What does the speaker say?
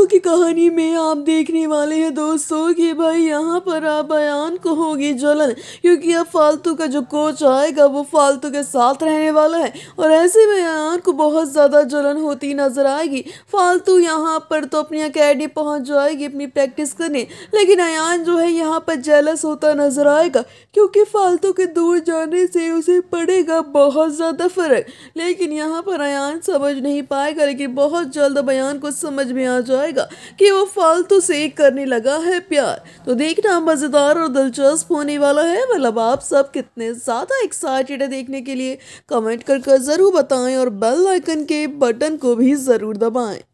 दोस्तों की कहानी में आप देखने वाले हैं दोस्तों कि भाई यहाँ पर आप बयान को होगी जलन क्योंकि अब फालतू का जो कोच आएगा वो फालतू के साथ रहने वाला है और ऐसे में बयान को बहुत ज़्यादा जलन होती नजर आएगी फालतू यहाँ पर तो अपनी अकेडमी पहुँच जाएगी अपनी प्रैक्टिस करने लेकिन अयान जो है यहाँ पर जेलस होता नजर आएगा क्योंकि फालतू के दूर जाने से उसे पड़ेगा बहुत ज़्यादा फ़र्क लेकिन यहाँ पर अयान समझ नहीं पाएगा लेकिन बहुत जल्द बयान को समझ में आ जाएगा जाएगा कि वो फालतू से करने लगा है प्यार तो देखना मज़ेदार और दिलचस्प होने वाला है मतलब आप सब कितने ज़्यादा एक्साइटेड है देखने के लिए कमेंट कर ज़रूर बताएं और बेल आइकन के बटन को भी ज़रूर दबाएं